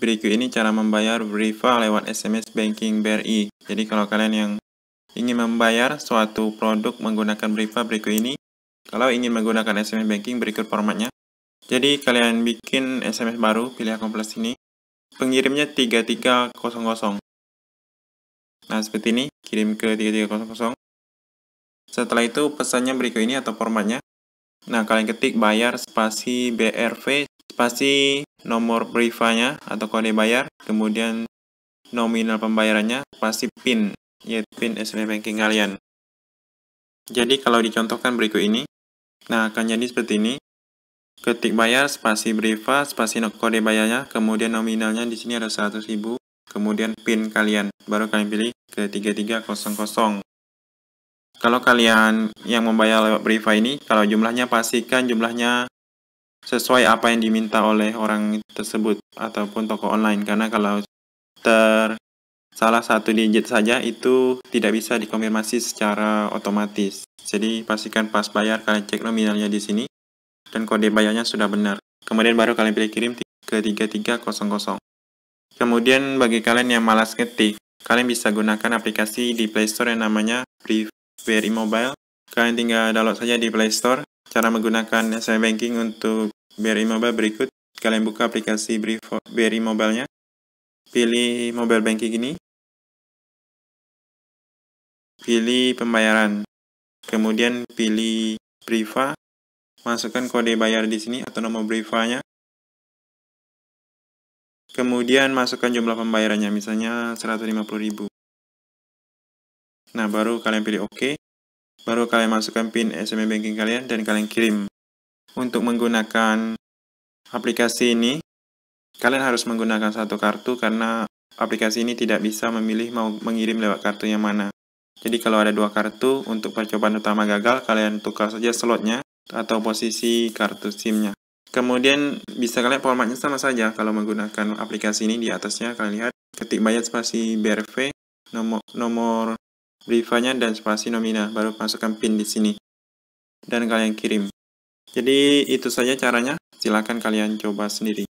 Berikut ini cara membayar Briva lewat SMS Banking BRI. Jadi kalau kalian yang ingin membayar suatu produk menggunakan Briva berikut ini, kalau ingin menggunakan SMS Banking berikut formatnya. Jadi kalian bikin SMS baru, pilih akun plus ini. Pengirimnya 3300. Nah, seperti ini, kirim ke 3300. Setelah itu pesannya berikut ini atau formatnya. Nah, kalian ketik bayar spasi BRV spasi nomor privanya atau kode bayar, kemudian nominal pembayarannya, pasti PIN, yaitu PIN SMS banking kalian. Jadi kalau dicontohkan berikut ini, nah akan jadi seperti ini. Ketik bayar, spasi briva, spasi kode bayarnya, kemudian nominalnya di sini ada ribu, kemudian PIN kalian, baru kalian pilih ke 3300 kalau kalian yang membayar lewat Briva ini, kalau jumlahnya pastikan jumlahnya sesuai apa yang diminta oleh orang tersebut ataupun toko online karena kalau ter salah satu digit saja itu tidak bisa dikonfirmasi secara otomatis. Jadi pastikan pas bayar kalian cek nominalnya di sini dan kode bayarnya sudah benar. Kemudian baru kalian pilih kirim ke 3300. Kemudian bagi kalian yang malas ngetik, kalian bisa gunakan aplikasi di playstore yang namanya Free Mobile. Kalian tinggal download saja di playstore Cara menggunakan saya Banking untuk BRI Mobile berikut. Kalian buka aplikasi BRI Mobile-nya. Pilih Mobile Banking ini. Pilih pembayaran. Kemudian pilih Briva. Masukkan kode bayar di sini atau nomor Briva-nya. Kemudian masukkan jumlah pembayarannya, misalnya 150.000. Nah, baru kalian pilih OK. Baru kalian masukkan PIN SMS banking kalian dan kalian kirim. Untuk menggunakan aplikasi ini, kalian harus menggunakan satu kartu karena aplikasi ini tidak bisa memilih mau mengirim lewat kartu yang mana. Jadi kalau ada dua kartu, untuk percobaan utama gagal, kalian tukar saja slotnya atau posisi kartu SIM-nya. Kemudian bisa kalian formatnya sama saja kalau menggunakan aplikasi ini di atasnya kalian lihat ketik bayar spasi BRV nomor nomor Rivanya dan spasi nomina baru masukkan pin di sini dan kalian kirim jadi itu saja caranya silahkan kalian coba sendiri